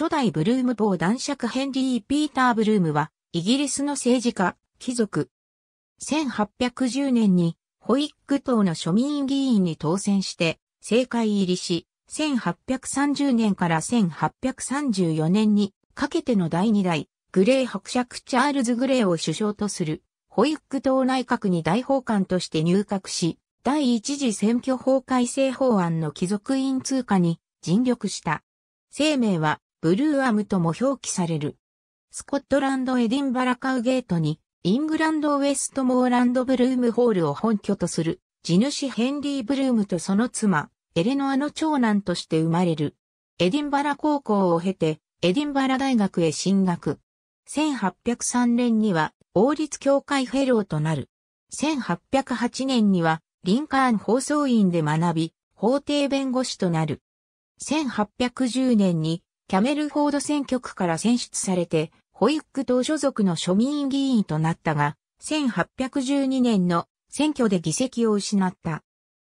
初代ブルーム坊男爵ヘンリー・ピーター・ブルームは、イギリスの政治家、貴族。1810年に、ホイック党の庶民議員に当選して、政界入りし、1830年から1834年にかけての第2代、グレー伯爵チャールズ・グレーを首相とする、ホイック党内閣に大法官として入閣し、第一次選挙法改正法案の貴族院通過に尽力した。生命はブルーアムとも表記される。スコットランドエディンバラカウゲートに、イングランドウェストモーランドブルームホールを本拠とする、地主ヘンリー・ブルームとその妻、エレノアの長男として生まれる。エディンバラ高校を経て、エディンバラ大学へ進学。1803年には、王立協会フェローとなる。1808年には、リンカーン放送院で学び、法廷弁護士となる。1810年に、キャメルフォード選挙区から選出されて、ホイック党所属の庶民議員となったが、1812年の選挙で議席を失った。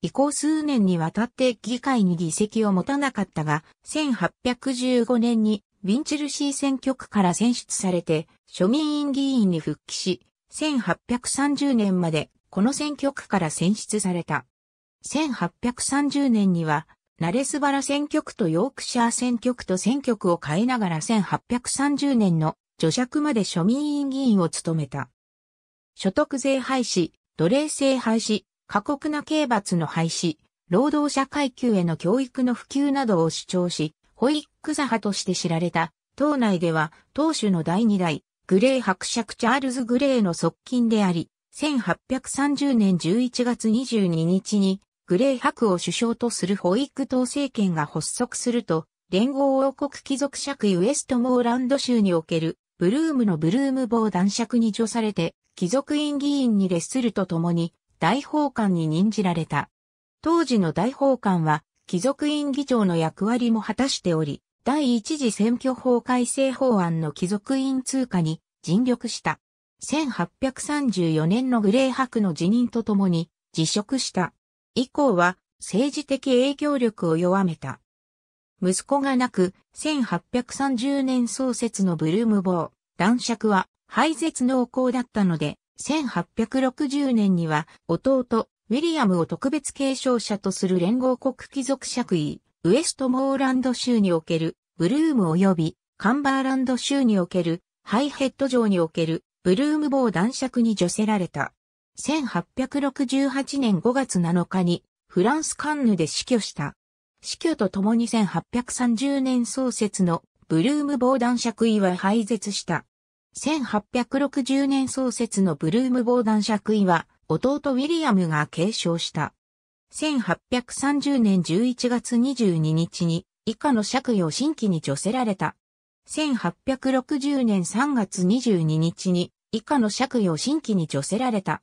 以降数年にわたって議会に議席を持たなかったが、1815年にウィンチルシー選挙区から選出されて、庶民議員に復帰し、1830年までこの選挙区から選出された。1830年にはナレスバラ選挙区とヨークシャー選挙区と選挙区を変えながら1830年の除弱まで庶民委員議員を務めた。所得税廃止、奴隷制廃止、過酷な刑罰の廃止、労働者階級への教育の普及などを主張し、ホイック座派として知られた、党内では党首の第二代、グレー伯爵チャールズ・グレーの側近であり、1830年11月22日にグレハクを首相とするホイッ党政権が発足すると、連合王国貴族爵位ウエストモーランド州における、ブルームのブルーム防弾爵に除されて、貴族院議員に列するとともに、大法官に任じられた。当時の大法官は、貴族院議長の役割も果たしており、第一次選挙法改正法案の貴族院通過に尽力した。1834年のグレハクの辞任とともに辞職した。以降は政治的影響力を弱めた。息子が亡く、1830年創設のブルーム坊、男爵は廃絶濃厚だったので、1860年には弟、ウィリアムを特別継承者とする連合国貴族爵位、ウエストモーランド州におけるブルーム及びカンバーランド州におけるハイヘッド城におけるブルーム坊男爵に除せられた。1868年5月7日にフランスカンヌで死去した。死去とともに1830年創設のブルーム防弾爵位は廃絶した。1860年創設のブルーム防弾爵位は弟ウィリアムが継承した。1830年11月22日に以下の爵位を新規に除せられた。1860年3月22日に以下の爵位を新規に除せられた。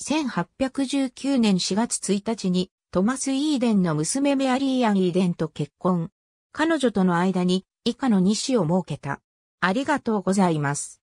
1819年4月1日にトマス・イーデンの娘メアリー・アン・イーデンと結婚。彼女との間に以下の2子を設けた。ありがとうございます。